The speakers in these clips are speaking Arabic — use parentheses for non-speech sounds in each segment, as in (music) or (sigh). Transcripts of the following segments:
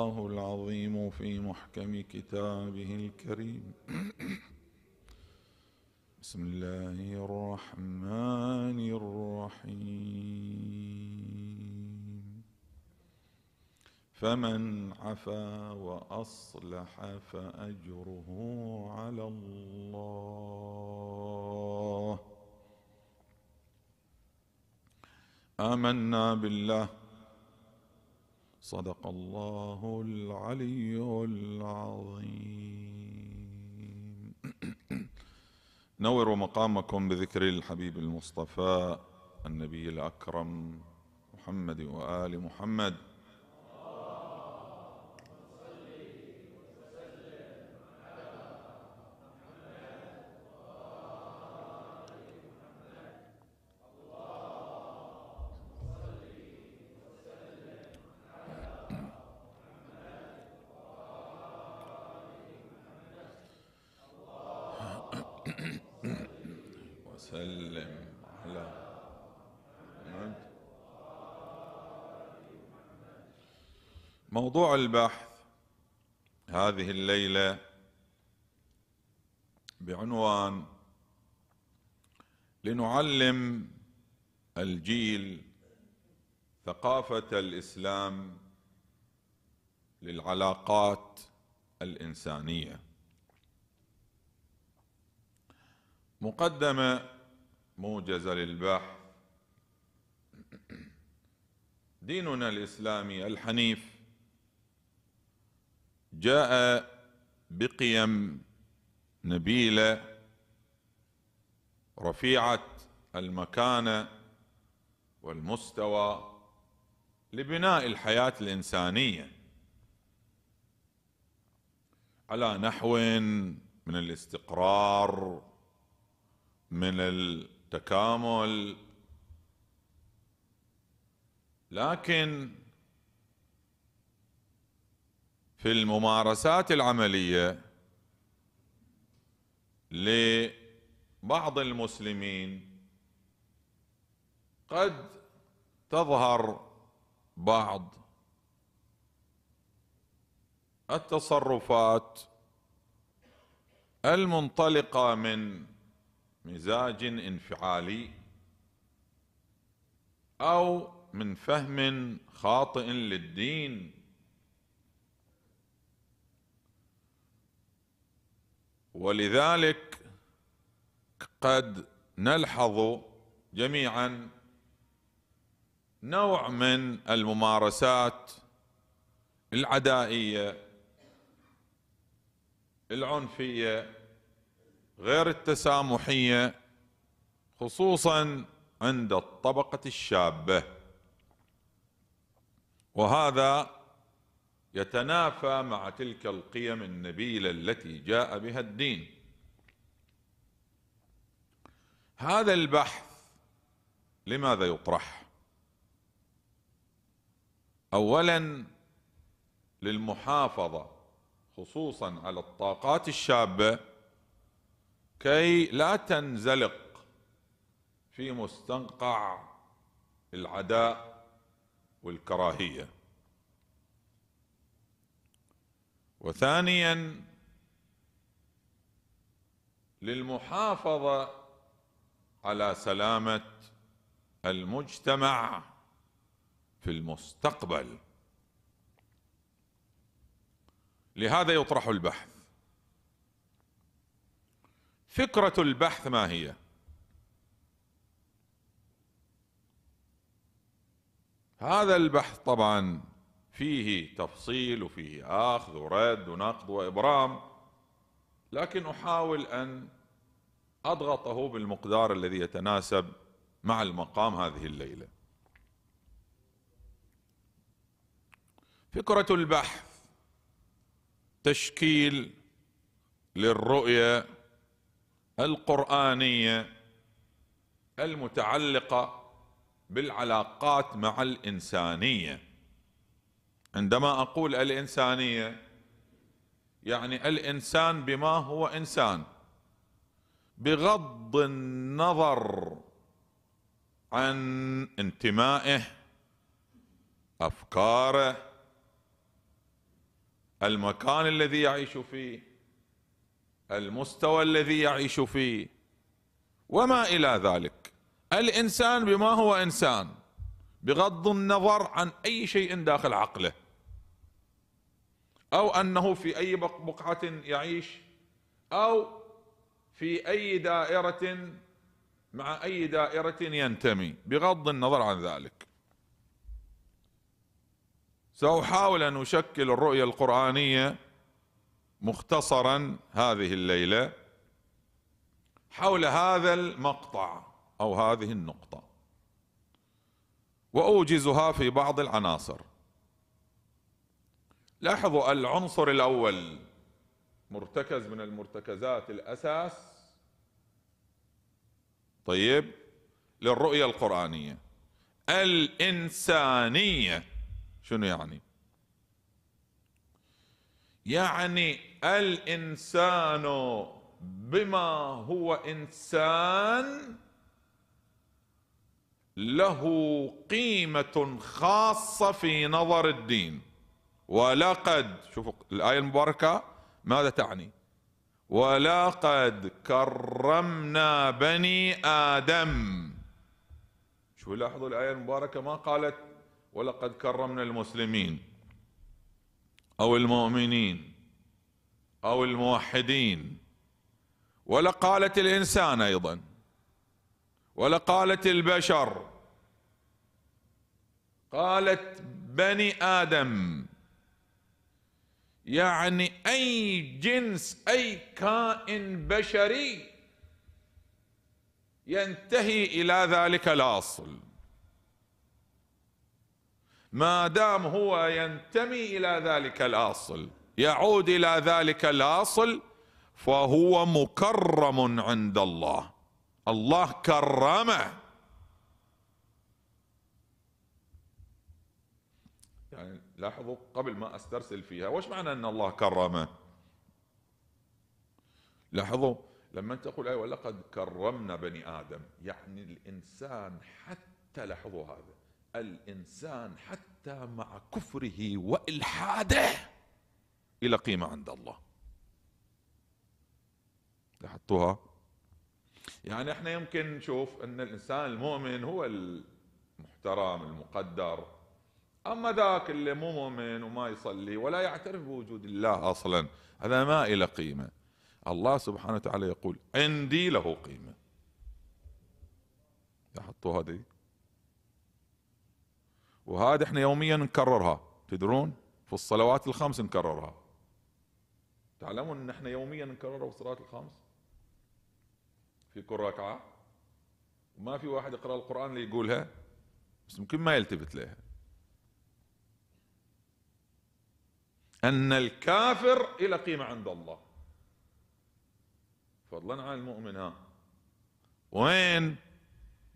الله العظيم في محكم كتابه الكريم (clears throat) بسم الله الرحمن الرحيم فمن عفا واصلح فاجره على الله امنا بالله صدق الله العلي العظيم (clears throat) نوروا مقامكم بذكر الحبيب المصطفى النبي الأكرم محمد وآل محمد موضوع البحث هذه الليله بعنوان لنعلم الجيل ثقافه الاسلام للعلاقات الانسانيه مقدمه موجزه للبحث ديننا الاسلامي الحنيف جاء بقيم نبيله رفيعه المكانه والمستوى لبناء الحياه الانسانيه على نحو من الاستقرار من التكامل لكن في الممارسات العمليه لبعض المسلمين قد تظهر بعض التصرفات المنطلقه من مزاج انفعالي او من فهم خاطئ للدين ولذلك قد نلحظ جميعا نوع من الممارسات العدائيه العنفيه غير التسامحيه خصوصا عند الطبقه الشابه وهذا يتنافى مع تلك القيم النبيله التي جاء بها الدين هذا البحث لماذا يطرح اولا للمحافظه خصوصا على الطاقات الشابه كي لا تنزلق في مستنقع العداء والكراهيه وثانيا للمحافظه على سلامه المجتمع في المستقبل لهذا يطرح البحث فكره البحث ما هي هذا البحث طبعا فيه تفصيل وفيه اخذ ورد ونقد وابرام لكن احاول ان اضغطه بالمقدار الذي يتناسب مع المقام هذه الليله فكره البحث تشكيل للرؤيه القرانيه المتعلقه بالعلاقات مع الانسانيه عندما اقول الانسانيه يعني الانسان بما هو انسان بغض النظر عن انتمائه افكاره المكان الذي يعيش فيه المستوى الذي يعيش فيه وما الى ذلك الانسان بما هو انسان بغض النظر عن اي شيء داخل عقله أو أنه في أي بقعة يعيش أو في أي دائرة مع أي دائرة ينتمي بغض النظر عن ذلك سأحاول أن أشكل الرؤية القرآنية مختصرا هذه الليلة حول هذا المقطع أو هذه النقطة وأوجزها في بعض العناصر لاحظوا العنصر الاول مرتكز من المرتكزات الاساس طيب للرؤيه القرانيه الانسانيه شنو يعني يعني الانسان بما هو انسان له قيمه خاصه في نظر الدين ولقد شوفوا الآية المباركة ماذا تعني ولقد كرمنا بني آدم شوفوا لاحظوا الآية المباركة ما قالت ولقد كرمنا المسلمين أو المؤمنين أو الموحدين ولقالت الإنسان أيضا ولقالت البشر قالت بني آدم يعني اي جنس اي كائن بشري ينتهي الى ذلك الاصل ما دام هو ينتمي الى ذلك الاصل يعود الى ذلك الاصل فهو مكرم عند الله الله كرمه لاحظوا قبل ما استرسل فيها وش معنى ان الله كرمه لاحظوا لما تقول ايوه لقد كرمنا بني ادم يعني الانسان حتى لاحظوا هذا الانسان حتى مع كفره والحاده الى قيمه عند الله لاحظتوها يعني احنا يمكن نشوف ان الانسان المؤمن هو المحترم المقدر أما ذاك اللي مو مؤمن وما يصلي ولا يعترف بوجود الله أصلا هذا ما له قيمة الله سبحانه وتعالى يقول عندي له قيمة لاحظتوا هذه وهذا احنا يوميا نكررها تدرون في الصلوات الخمس نكررها تعلمون ان احنا يوميا نكررها في الصلوات الخمس في كل ركعه وما في واحد يقرا القران اللي يقولها بس ممكن ما يلتفت لها أن الكافر إلى قيمة عند الله فضلا عن المؤمن ها وين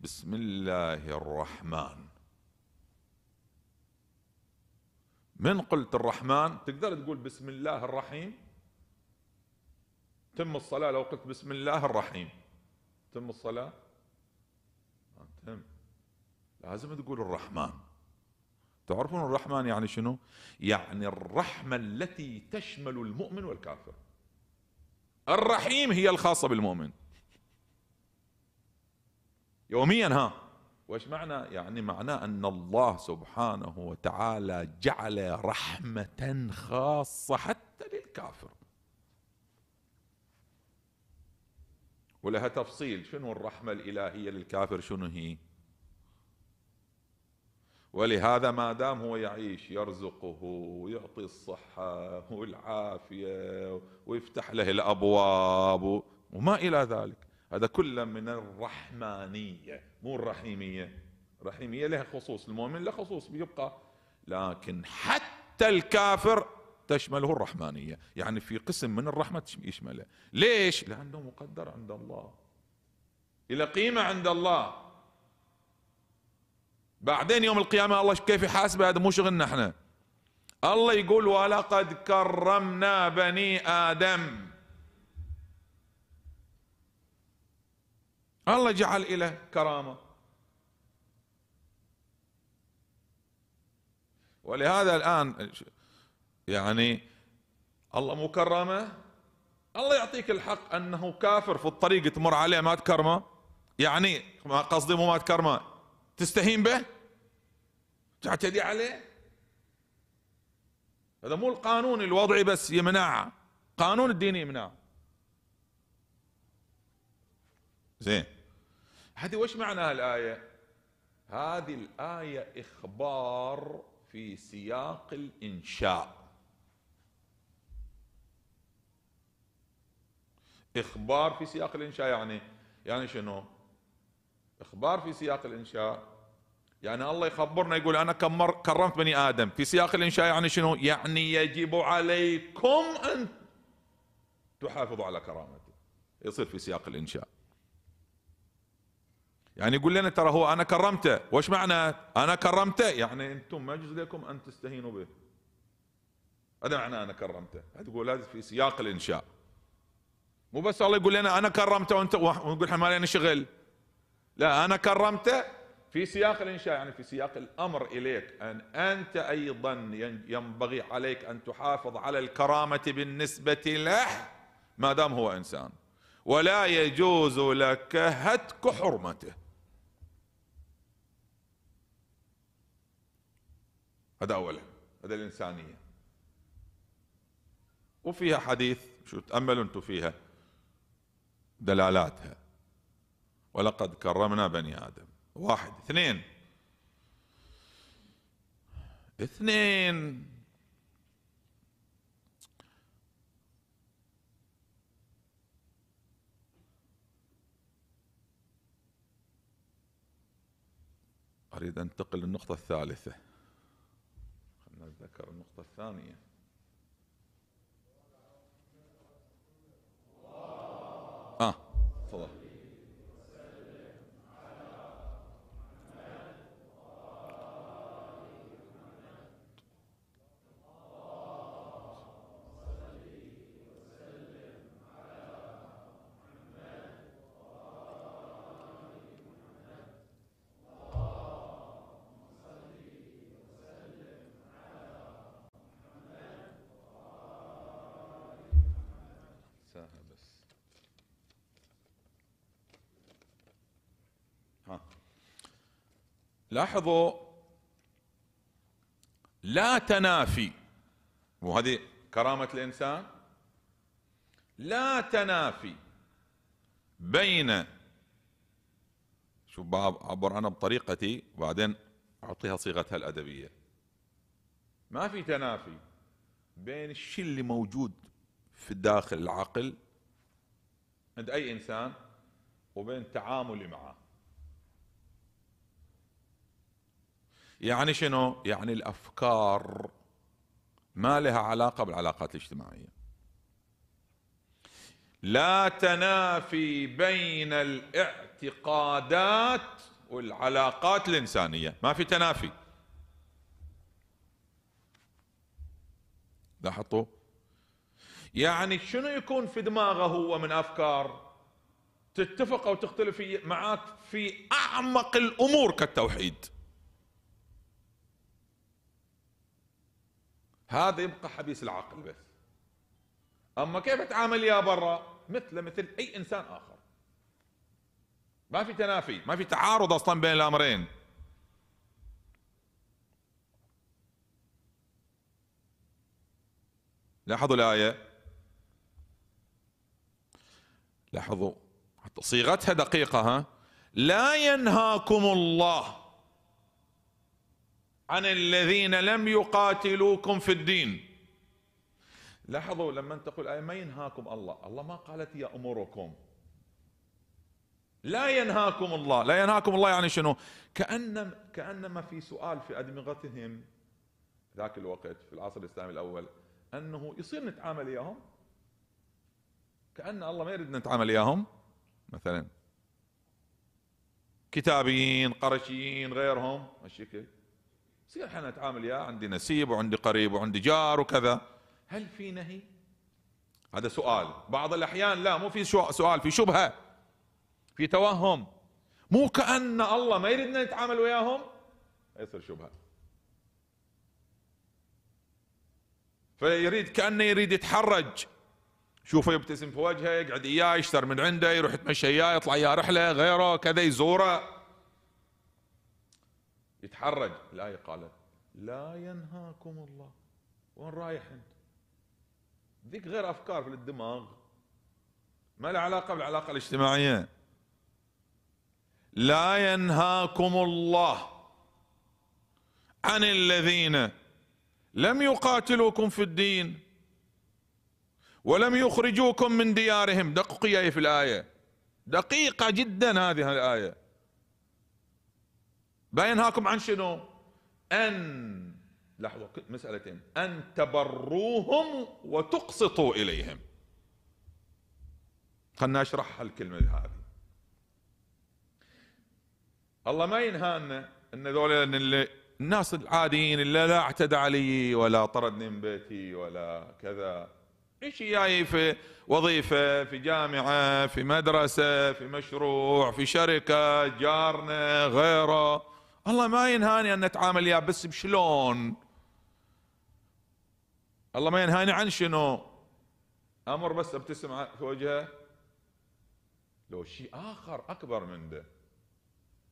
بسم الله الرحمن من قلت الرحمن تقدر تقول بسم الله الرحيم تم الصلاة لو قلت بسم الله الرحيم تم الصلاة ما تم لازم تقول الرحمن تعرفون الرحمن يعني شنو؟ يعني الرحمة التي تشمل المؤمن والكافر الرحيم هي الخاصة بالمؤمن يوميا ها وايش معنى؟ يعني معناه ان الله سبحانه وتعالى جعل رحمة خاصة حتى للكافر. ولها تفصيل شنو الرحمة الإلهية للكافر شنو هي؟ ولهذا ما دام هو يعيش يرزقه ويعطي الصحة والعافية ويفتح له الأبواب وما إلى ذلك هذا كله من الرحمانية مو الرحيمية الرحيمية لها خصوص المؤمن له خصوص بيبقى لكن حتى الكافر تشمله الرحمانية يعني في قسم من الرحمة يشمله ليش؟ لأنه مقدر عند الله إلى قيمة عند الله بعدين يوم القيامة الله كيف يحاسب هذا مو شغلنا احنا الله يقول ولقد كرمنا بني آدم الله جعل له كرامة ولهذا الآن يعني الله مو كرمه الله يعطيك الحق أنه كافر في الطريق تمر عليه ما تكرمه يعني ما قصدي مو ما تكرمه تستهين به تعتدي عليه هذا مو القانون الوضعي بس يمنعها قانون الديني يمنعها زين هذه وش معنى الايه هذه الآية إخبار في سياق الإنشاء إخبار في سياق الإنشاء يعني يعني شنو إخبار في سياق الإنشاء يعني الله يخبرنا يقول انا كمر كرمت بني ادم في سياق الانشاء يعني شنو؟ يعني يجب عليكم ان تحافظوا على كرامته يصير في سياق الانشاء يعني يقول لنا ترى هو انا كرمته وايش معنى انا كرمته يعني انتم ما يجوز لكم ان تستهينوا به هذا معنى انا كرمته تقول هذا في سياق الانشاء مو بس الله يقول لنا انا كرمته وانت ونقول احنا ما لنا شغل لا انا كرمته في سياق الإنشاء يعني في سياق الأمر إليك أن أنت أيضا ينبغي عليك أن تحافظ على الكرامة بالنسبة له ما دام هو إنسان ولا يجوز لك هتك حرمته هذا أولا هذا الإنسانية وفيها حديث شو تأملوا أنتم فيها دلالاتها ولقد كرمنا بني آدم واحد اثنين اثنين أريد أنتقل للنقطة الثالثة خلنا نتذكر النقطة الثانية آه تفضل لاحظوا لا تنافي وهذه كرامة الإنسان لا تنافي بين شوف أعبر أنا بطريقتي وبعدين أعطيها صيغتها الأدبية ما في تنافي بين الشيء اللي موجود في الداخل العقل عند أي إنسان وبين تعاملي معه يعني شنو يعني الافكار ما لها علاقه بالعلاقات الاجتماعيه لا تنافي بين الاعتقادات والعلاقات الانسانيه ما في تنافي لاحظتوا يعني شنو يكون في دماغه هو من افكار تتفق او تختلف معك في اعمق الامور كالتوحيد هذا يبقى حبيس العقل بس اما كيف اتعامل يا برا مثله مثل اي انسان اخر ما في تنافي ما في تعارض اصلا بين الامرين لاحظوا الايه لاحظوا صيغتها دقيقه ها لا ينهاكم الله عن الذين لم يقاتلوكم في الدين لاحظوا لما تقول آية، ما ينهاكم الله الله ما قالت يأمركم لا ينهاكم الله لا ينهاكم الله يعني شنو كأن كأنما في سؤال في أدمغتهم ذاك الوقت في العصر الإسلامي الأول أنه يصير نتعامل إياهم كأن الله ما يريد نتعامل إياهم مثلا كتابيين قرشيين غيرهم الشكل يصير احنا نتعامل يا عندي نسيب وعندي قريب وعندي جار وكذا هل في نهي؟ هذا سؤال بعض الأحيان لا مو في سؤال في شبهة في توهم مو كأن الله ما يريدنا نتعامل وياهم يصير شبهة فيريد كأنه يريد يتحرج شوفه يبتسم في وجهه يقعد إياه يشتر من عنده يروح يتمشى إياه يطلع إياه رحلة غيره كذا يزوره يتحرج الآية قالت لا ينهاكم الله وين رايح أنت ذيك غير أفكار في الدماغ ما لها علاقة بالعلاقة الاجتماعية لا ينهاكم الله عن الذين لم يقاتلوكم في الدين ولم يخرجوكم من ديارهم دقيقة في الآية دقيقة جدا هذه الآية بينهاكم عن شنو أن لحظة مسألتين أن تبروهم وتقسطوا إليهم خلنا أشرح الكلمة هذه الله ما ينهانا ان ذولا اللي الناس العاديين اللي لا اعتدى علي ولا طردني من بيتي ولا كذا ايش جاي في وظيفه في جامعه في مدرسه في مشروع في شركه جارنا غيره الله ما ينهاني ان اتعامل يا بس بشلون الله ما ينهاني عن شنو امر بس ابتسم في وجهه لو شيء اخر اكبر من ده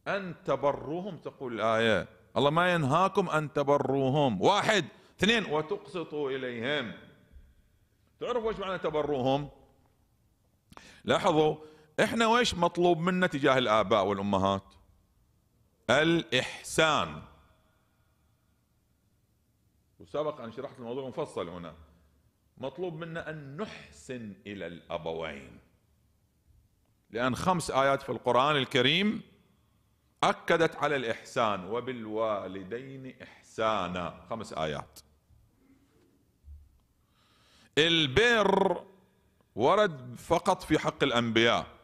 ان تبروهم تقول الايه الله ما ينهاكم ان تبروهم واحد اثنين وتقسطوا اليهم تعرفوا ايش معنى تبروهم لاحظوا احنا ويش مطلوب منا تجاه الاباء والامهات الإحسان وسبق أن شرحت الموضوع مفصل هنا مطلوب منا أن نحسن إلى الأبوين لأن خمس آيات في القرآن الكريم أكدت على الإحسان وبالوالدين إحسانا خمس آيات البر ورد فقط في حق الأنبياء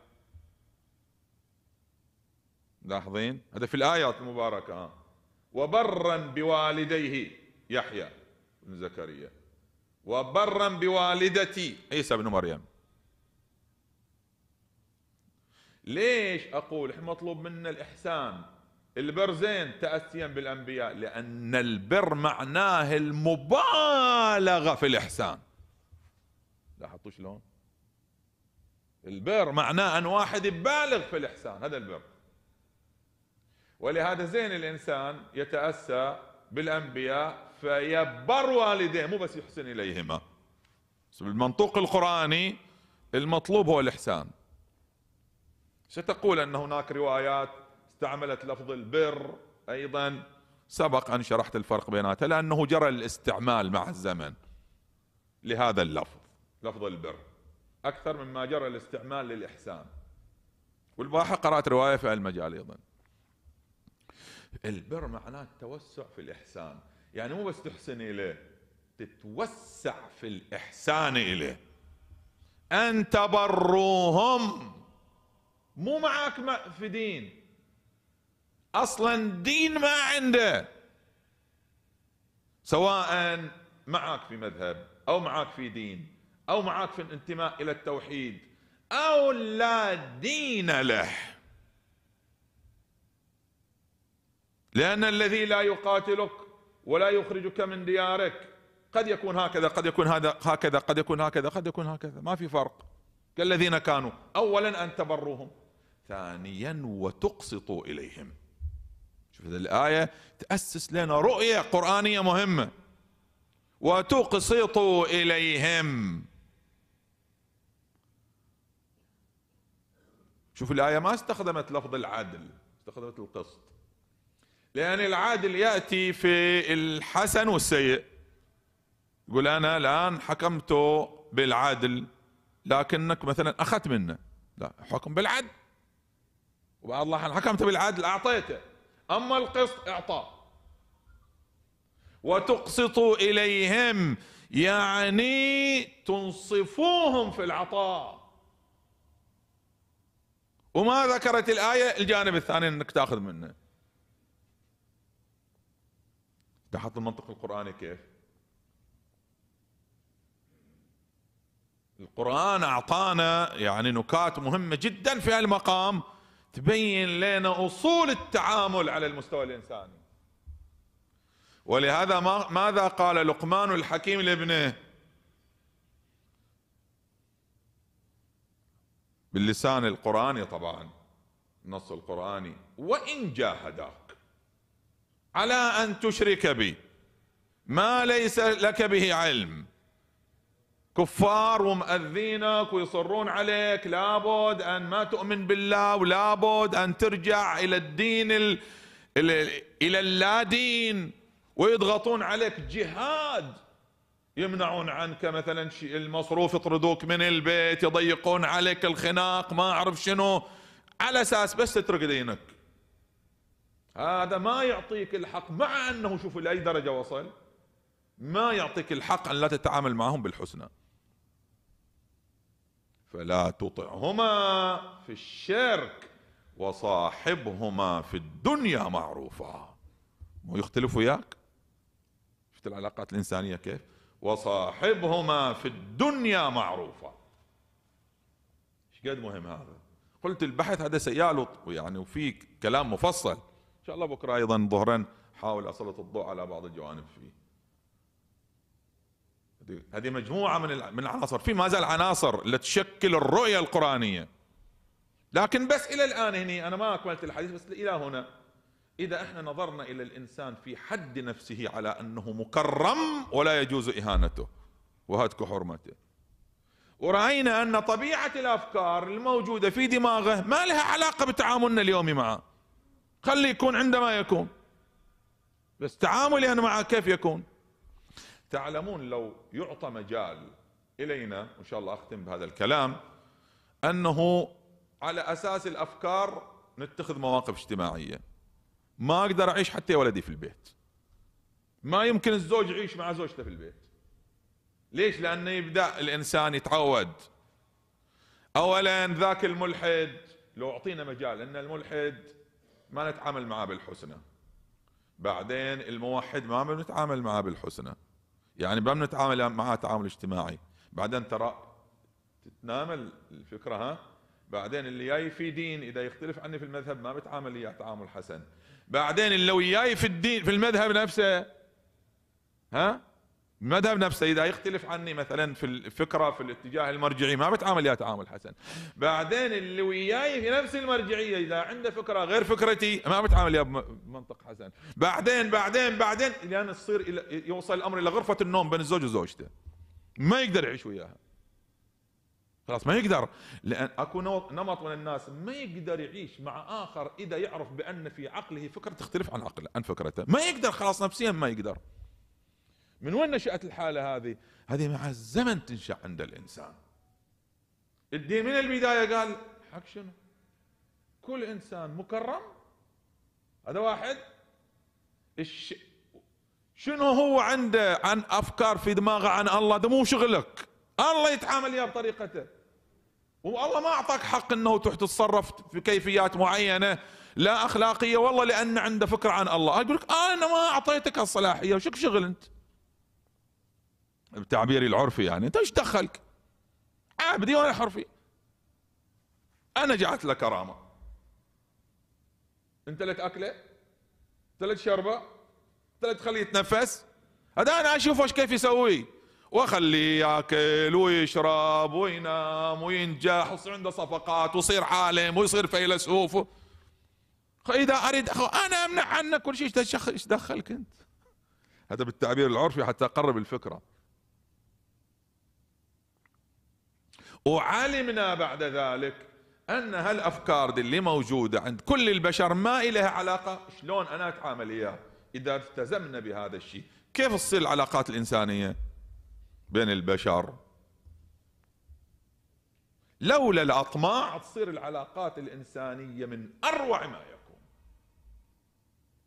لاحظين هذا في الآيات المباركة آه. وبرا بوالديه يحيى بن زكريا وبرا بوالدتي عيسى بن مريم ليش أقول إحنا مطلوب منا الإحسان البر زين تأسيا بالأنبياء لأن البر معناه المبالغة في الإحسان لاحظتوا شلون البر معناه أن واحد يبالغ في الإحسان هذا البر ولهذا زين الانسان يتاسى بالانبياء فيبر والديه مو بس يحسن اليهما بالمنطوق القراني المطلوب هو الاحسان ستقول ان هناك روايات استعملت لفظ البر ايضا سبق ان شرحت الفرق بيناتها لانه جرى الاستعمال مع الزمن لهذا اللفظ لفظ البر اكثر مما جرى الاستعمال للاحسان والباحه قرات روايه في المجال ايضا البر معناه التوسع في الإحسان يعني مو بس تحسن إليه تتوسع في الإحسان إليه أن تبروهم مو معاك في دين أصلا دين ما عنده سواء معك في مذهب أو معك في دين أو معك في الانتماء إلى التوحيد أو لا دين له لأن الذي لا يقاتلك ولا يخرجك من ديارك قد يكون هكذا قد يكون هذا هكذا قد يكون هكذا قد يكون هكذا ما في فرق كالذين كانوا أولا أن تبروهم ثانيا وتقسطوا إليهم شوف هذه الآية تأسس لنا رؤية قرآنية مهمة وتقسطوا إليهم شوف الآية ما استخدمت لفظ العدل استخدمت القسط لأن العادل يأتي في الحسن والسيء يقول أنا الآن حكمت بالعدل لكنك مثلا أخذت منه لا حكم بالعدل والله أنا حكمت بالعدل أعطيته أما القسط إعطاء وتقسطوا إليهم يعني تنصفوهم في العطاء وما ذكرت الآية الجانب الثاني أنك تأخذ منه تحت المنطق القرآني كيف؟ القرآن أعطانا يعني نكات مهمة جدا في هالمقام تبين لنا أصول التعامل على المستوى الإنساني ولهذا ماذا قال لقمان الحكيم لابنه باللسان القرآني طبعا النص القرآني وإن جاهداك على ان تشرك بي ما ليس لك به علم كفار ومؤذينك ويصرون عليك لابد ان ما تؤمن بالله ولابد ان ترجع الى الدين ال... الى اللادين ويضغطون عليك جهاد يمنعون عنك مثلا المصروف يطردوك من البيت يضيقون عليك الخناق ما اعرف شنو على اساس بس تترك دينك هذا ما يعطيك الحق مع انه شوف لاي درجه وصل ما يعطيك الحق ان لا تتعامل معهم بالحسنى فلا تطعهما في الشرك وصاحبهما في الدنيا معروفا مو يختلف وياك شفت العلاقات الانسانيه كيف وصاحبهما في الدنيا معروفا ايش قد مهم هذا قلت البحث هذا سيالط يعني وفي كلام مفصل شاء الله بكرة أيضا ظهرا حاول أسلط الضوء على بعض الجوانب فيه هذه مجموعة من من العناصر في ما زال عناصر لتشكل الرؤية القرآنية لكن بس إلى الآن هني أنا ما أكملت الحديث بس إلى هنا إذا احنا نظرنا إلى الإنسان في حد نفسه على أنه مكرم ولا يجوز إهانته وهتك حرمته ورأينا أن طبيعة الأفكار الموجودة في دماغه ما لها علاقة بتعاملنا اليومي معه خليه يكون عندما يكون بس تعاملي انا معه كيف يكون تعلمون لو يعطى مجال الينا وان شاء الله اختم بهذا الكلام انه على اساس الافكار نتخذ مواقف اجتماعيه ما اقدر اعيش حتى ولدي في البيت ما يمكن الزوج يعيش مع زوجته في البيت ليش لانه يبدا الانسان يتعود اولا ذاك الملحد لو اعطينا مجال ان الملحد ما نتعامل معاه بالحسنى بعدين الموحد ما بنتعامل معاه بالحسنى يعني ما بنتعامل معاه تعامل اجتماعي بعدين ترى تتنامل الفكره ها بعدين اللي جاي في دين اذا يختلف عني في المذهب ما بتعامل اياه تعامل حسن بعدين اللي وياي في الدين في المذهب نفسه ها ما دام نفسه اذا يختلف عني مثلا في الفكره في الاتجاه المرجعي ما بتعامل يا تعامل حسن بعدين اللي وياي في نفس المرجعيه اذا عنده فكره غير فكرتي ما بتعامل يا بمنطق حسن بعدين بعدين بعدين لان تصير يوصل الامر الى غرفه النوم بين الزوج وزوجته ما يقدر يعيش وياها خلاص ما يقدر لان اكو نمط من الناس ما يقدر يعيش مع اخر اذا يعرف بان في عقله فكره تختلف عن عقله عن فكرته ما يقدر خلاص نفسيا ما يقدر من وين نشأت الحالة هذه هذه مع الزمن تنشأ عند الإنسان الدين من البداية قال حق شنو كل إنسان مكرم هذا واحد الش... شنو هو عنده عن أفكار في دماغه عن الله ده مو شغلك الله يتعامل وياه بطريقته والله ما أعطاك حق أنه تروح تتصرف في كيفيات معينة لا أخلاقية والله لأن عنده فكرة عن الله أقول لك أنا ما أعطيتك الصلاحية وشك شغل أنت بتعبيري العرفي يعني انت ايش دخلك عابدي وانا حرفي انا جعلت لك كرامه انت لك اكله انت لك شربه انت لك تخليه يتنفس هذا انا اشوف ايش كيف يسوي واخليه ياكل ويشرب وينام وينجح ويصير عنده صفقات ويصير عالم ويصير فيلسوف اذا اريد انا امنع عنك كل شيء ايش دخلك انت هذا بالتعبير العرفي حتى اقرب الفكره وعلمنا بعد ذلك ان هالافكار دي اللي موجوده عند كل البشر ما لها علاقه شلون انا اتعامل اياها اذا التزمنا بهذا الشيء كيف تصير العلاقات الانسانيه بين البشر لولا الاطماع تصير العلاقات الانسانيه من اروع ما يكون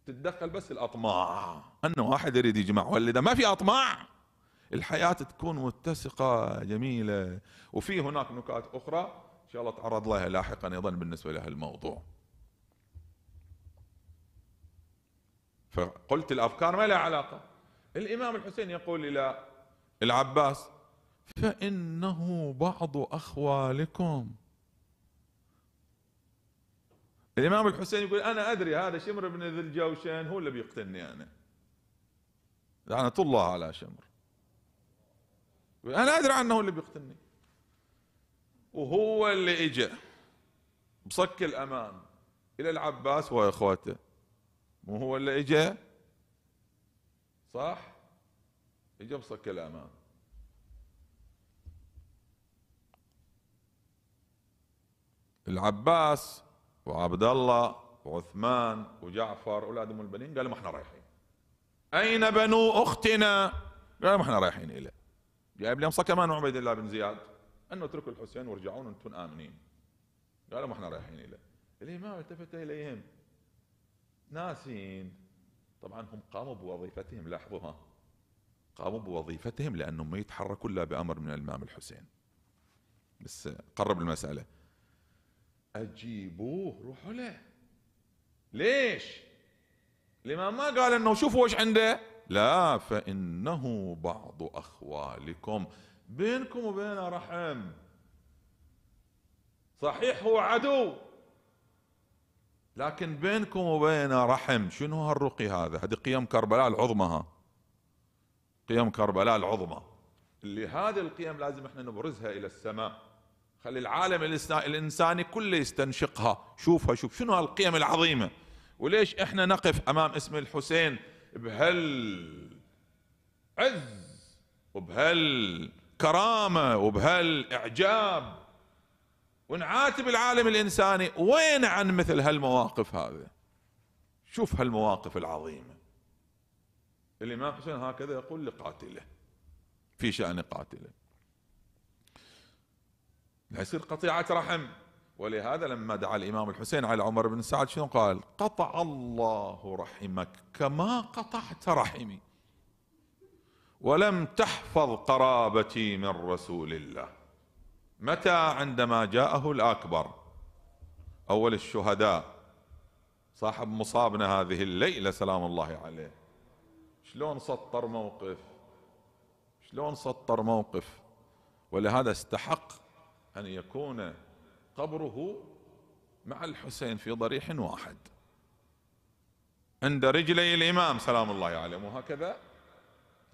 تتدخل بس الاطماع انه واحد يريد يجمع ولا اذا ما في اطماع الحياة تكون متسقة جميلة وفي هناك نكات أخرى إن شاء الله تعرض لها لاحقا أيضا بالنسبة لهذا الموضوع فقلت الأفكار ما لها علاقة الإمام الحسين يقول إلى العباس فإنه بعض أخوالكم الإمام الحسين يقول أنا أدري هذا شمر بن ذي الجوشن هو اللي بيقتلني أنا لعنة يعني الله على شمر انا ادري عنه اللي بيقتلني وهو اللي اجى بصك الامان الى العباس واخواته مو هو اللي اجى صح اجى بصك الامان العباس وعبد الله وعثمان وجعفر اولادهم البنين قالوا ما احنا رايحين اين بنو اختنا قالوا ما احنا رايحين اليه جايب لي امسى كمان عبيد الله بن زياد انه اتركوا الحسين وارجعوا انتم امنين قالوا ما احنا رايحين اليه الامام التفت اليهم ناسين طبعا هم قاموا بوظيفتهم لاحظوها قاموا بوظيفتهم لانهم ما يتحركوا الا بامر من الامام الحسين بس قرب المساله اجيبوه روحوا له ليش؟ الامام ما قال انه شوفوا ايش عنده لا فإنه بعض أخوالكم بينكم وبينه رحم صحيح هو عدو لكن بينكم وبينه رحم شنو هالرقي هذا هذه قيم كربلاء العظمى ها قيم كربلاء العظمى اللي هذه القيم لازم احنا نبرزها الى السماء خلي العالم الانساني كله يستنشقها شوفها شوف شنو هالقيم العظيمه وليش احنا نقف امام اسم الحسين بهال عز وبهالكرامة وبهالإعجاب ونعاتب العالم الإنساني وين عن مثل هالمواقف هذه شوف هالمواقف العظيمة ما حسين هكذا يقول لقاتله في شأن قاتله لا يصير قطيعة رحم ولهذا لما دعا الإمام الحسين على عمر بن سعد شنو قال قطع الله رحمك كما قطعت رحمي ولم تحفظ قرابتي من رسول الله متى عندما جاءه الأكبر أول الشهداء صاحب مصابنا هذه الليلة سلام الله عليه شلون سطر موقف شلون سطر موقف ولهذا استحق أن يكون قبره مع الحسين في ضريح واحد عند رجلي الإمام سلام الله عليه وهكذا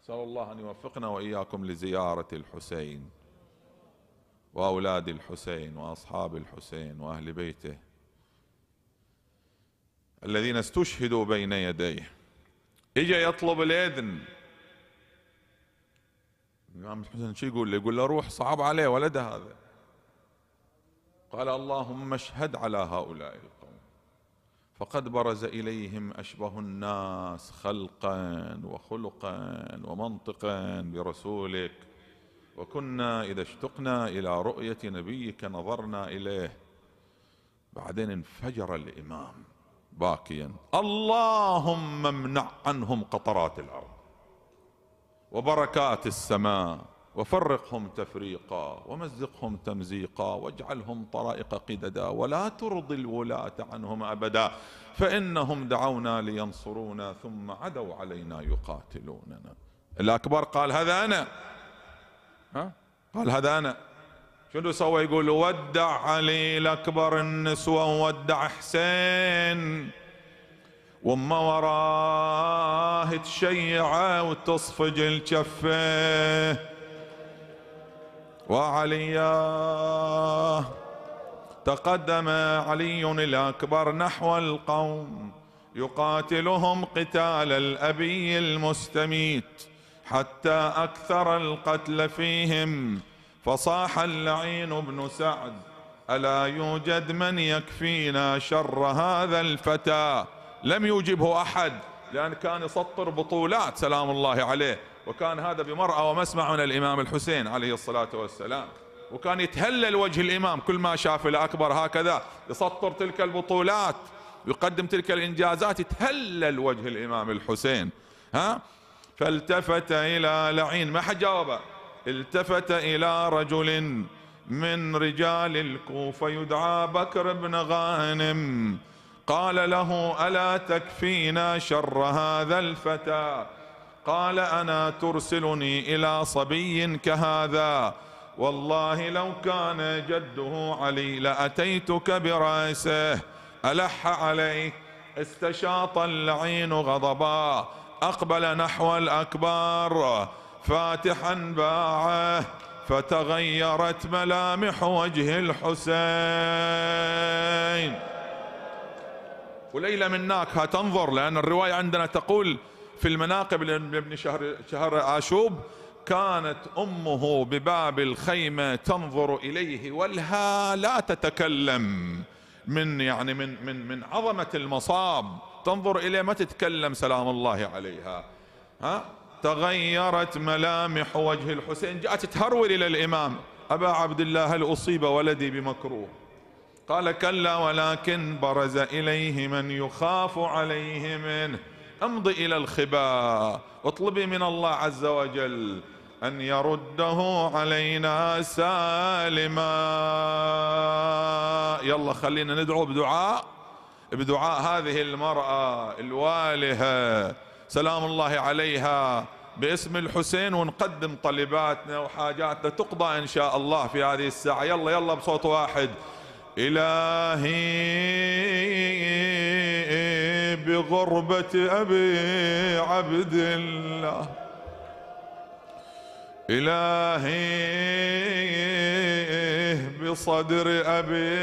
نسأل الله أن يوفقنا وإياكم لزيارة الحسين وأولاد الحسين وأصحاب الحسين وأهل بيته الذين استشهدوا بين يديه إجا يطلب الإذن الإمام الحسين شو يقول له يقول له روح صعب عليه ولده هذا قال اللهم اشهد على هؤلاء القوم فقد برز اليهم اشبه الناس خلقا وخلقا ومنطقا برسولك وكنا اذا اشتقنا الى رؤيه نبيك نظرنا اليه بعدين انفجر الامام باكيا اللهم امنع عنهم قطرات الارض وبركات السماء وفرقهم تفريقا ومزقهم تمزيقا واجعلهم طرائق قددا ولا ترضي الولاة عنهم أبدا فإنهم دعونا لينصرونا ثم عدوا علينا يقاتلوننا الأكبر قال هذا أنا ها؟ قال هذا أنا شنو سوى يقول ودع علي الأكبر النسوة وودع حسين وما وراه تشيعه وتصفج الكفه وعليا تقدم علي الأكبر نحو القوم يقاتلهم قتال الأبي المستميت حتى أكثر القتل فيهم فصاح اللعين بن سعد ألا يوجد من يكفينا شر هذا الفتى لم يجبه أحد لأن كان يسطر بطولات سلام الله عليه وكان هذا بمرأة ومسمع من الإمام الحسين عليه الصلاة والسلام وكان يتهلل وجه الإمام كل ما شاف الأكبر هكذا يسطر تلك البطولات ويقدم تلك الإنجازات يتهلل وجه الإمام الحسين ها فالتفت إلى لعين ما حد جاوبه التفت إلى رجل من رجال الكوفة يدعى بكر بن غانم قال له ألا تكفينا شر هذا الفتى قال انا ترسلني الى صبي كهذا والله لو كان جده علي لاتيتك براسه الح عليه استشاط اللعين غضبا اقبل نحو الاكبار فاتحا باعه فتغيرت ملامح وجه الحسين وليلى من ناكها تنظر لأن الرواية عندنا تقول في المناقب لابن شهر, شهر عاشوب كانت امه بباب الخيمه تنظر اليه ولها لا تتكلم من يعني من من من عظمه المصاب تنظر اليه ما تتكلم سلام الله عليها ها تغيرت ملامح وجه الحسين جاءت تهرول الى الامام ابا عبد الله هل اصيب ولدي بمكروه قال كلا ولكن برز اليه من يخاف عليه منه امضي الى الخباء اطلبي من الله عز وجل ان يرده علينا سالما يلا خلينا ندعو بدعاء بدعاء هذه المراه الوالهه سلام الله عليها باسم الحسين ونقدم طلباتنا وحاجاتنا تقضى ان شاء الله في هذه الساعه يلا يلا بصوت واحد إلهي بغربة أبي عبد الله إلهي بصدر أبي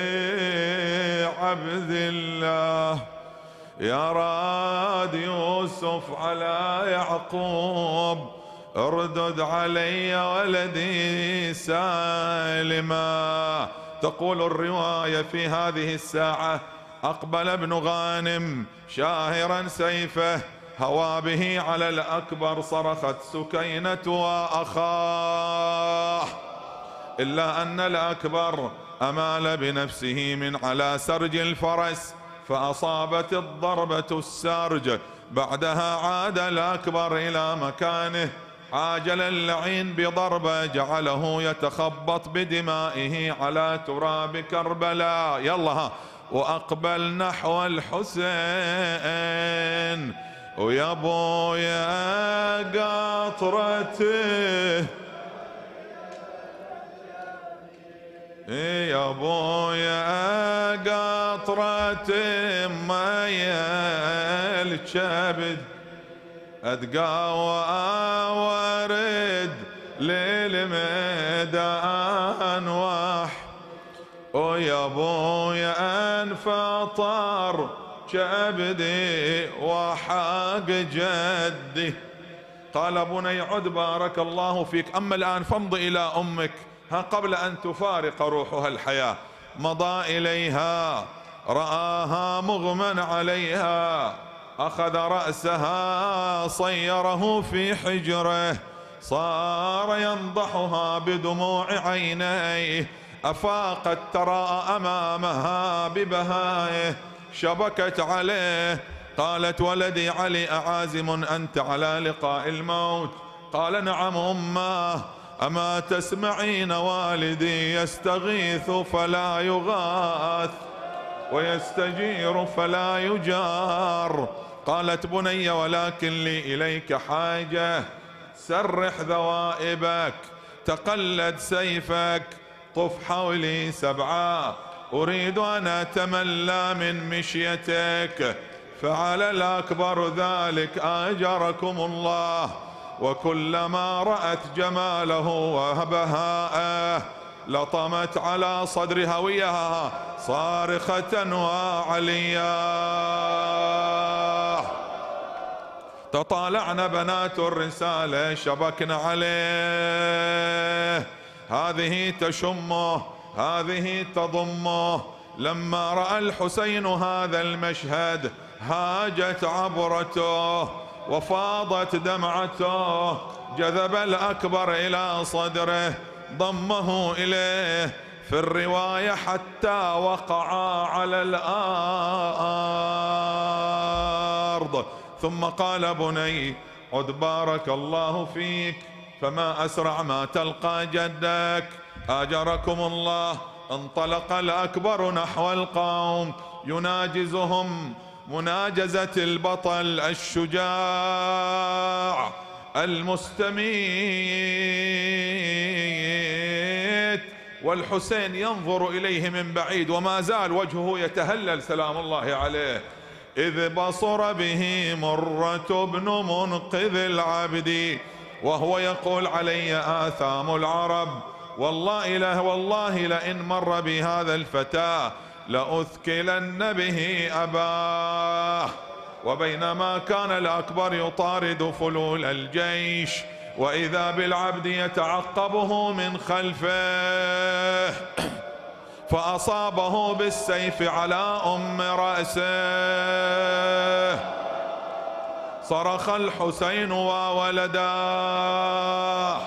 عبد الله يا راد يوسف على يعقوب اردد علي ولدي سالما تقول الرواية في هذه الساعة أقبل ابن غانم شاهرا سيفه هوى به على الأكبر صرخت سكينة وأخاه إلا أن الأكبر أمال بنفسه من على سرج الفرس فأصابت الضربة السرج بعدها عاد الأكبر إلى مكانه عاجل اللعين بضربه جعله يتخبط بدمائه على تراب كربلاء يلا ها واقبل نحو الحسين ويا بويا قطرته يا بويا قطرتي مي الكبد اتقوى ليل للميدان واح ويا بويا انفطر كبدي وحق جدي قال بني عد بارك الله فيك اما الان فامض الى امك ها قبل ان تفارق روحها الحياه مضى اليها راها مغمى عليها أخذ رأسها صيره في حجره صار ينضحها بدموع عينيه أفاقت تراءى أمامها ببهائه شبكت عليه قالت ولدي علي أعازم أنت على لقاء الموت قال نعم أمه أما تسمعين والدي يستغيث فلا يغاث ويستجير فلا يجار قالت بني ولكن لي إليك حاجة سرح ذوائبك تقلد سيفك طف حولي سبعا أريد أن أتملى من مشيتك فعل الأكبر ذلك آجركم الله وكلما رأت جماله وبهاءه لطمت على صدر هويها صارخة وعليا تطالعنا بنات الرسالة شبكنا عليه هذه تشمه هذه تضمه لما رأى الحسين هذا المشهد هاجت عبرته وفاضت دمعته جذب الأكبر إلى صدره ضمه إليه في الرواية حتى وقع على الأرض ثم قال بني عد بارك الله فيك فما أسرع ما تلقى جدك آجركم الله انطلق الأكبر نحو القوم يناجزهم مناجزة البطل الشجاع المستميت والحسين ينظر إليه من بعيد وما زال وجهه يتهلل سلام الله عليه إذ بصر به مرة بن منقذ العبد وهو يقول علي آثام العرب والله إله والله لئن مر بهذا الفتى لأثكلن به أباه وبينما كان الأكبر يطارد فلول الجيش وإذا بالعبد يتعقبه من خلفه فأصابه بالسيف على أم رأسه صرخ الحسين وولداه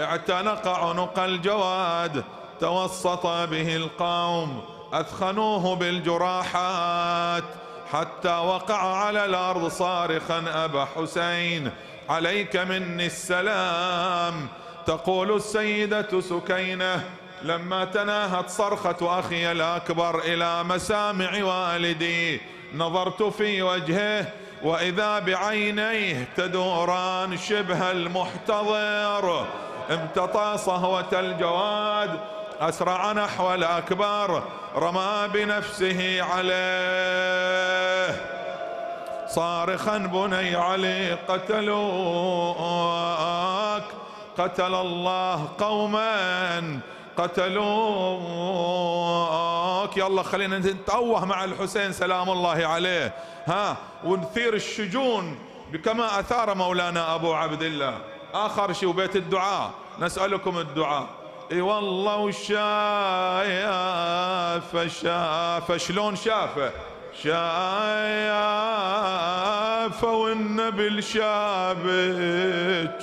اعتنق عنق الجواد توسط به القوم أثخنوه بالجراحات حتى وقع على الارض صارخا ابا حسين عليك مني السلام تقول السيده سكينه لما تناهت صرخه اخي الاكبر الى مسامع والدي نظرت في وجهه واذا بعينيه تدوران شبه المحتضر امتطى صهوه الجواد أسرع نحو الأكبر رمى بنفسه عليه صارخا بني علي قتلوك قتل الله قوما قتلوك يلا خلينا نتأوه مع الحسين سلام الله عليه ها ونثير الشجون كما أثار مولانا أبو عبد الله آخر شيء وبيت الدعاء نسألكم الدعاء والله وشايف شاف شلون شافه شافه والنبي الشابك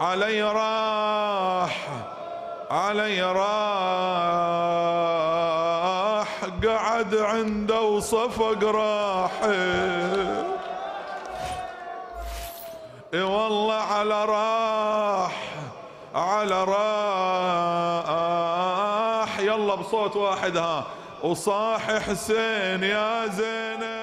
علي راح علي راح قعد عنده وصفق اي والله على راح على راح يلا بصوت واحد ها وصاح حسين يا زينب